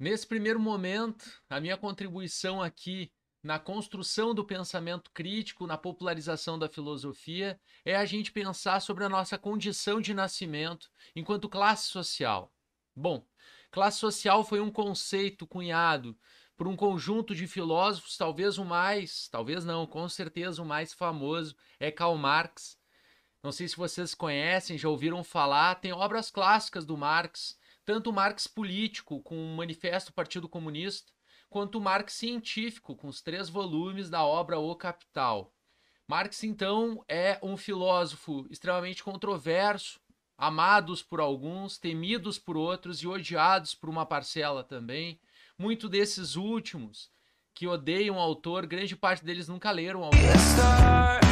Nesse primeiro momento, a minha contribuição aqui na construção do pensamento crítico, na popularização da filosofia, é a gente pensar sobre a nossa condição de nascimento enquanto classe social. Bom, classe social foi um conceito cunhado por um conjunto de filósofos, talvez o mais, talvez não, com certeza o mais famoso é Karl Marx, não sei se vocês conhecem, já ouviram falar, tem obras clássicas do Marx, tanto o Marx político, com o Manifesto do Partido Comunista, quanto o Marx científico, com os três volumes da obra O Capital. Marx, então, é um filósofo extremamente controverso, amados por alguns, temidos por outros e odiados por uma parcela também. Muito desses últimos que odeiam o autor, grande parte deles nunca leram o autor.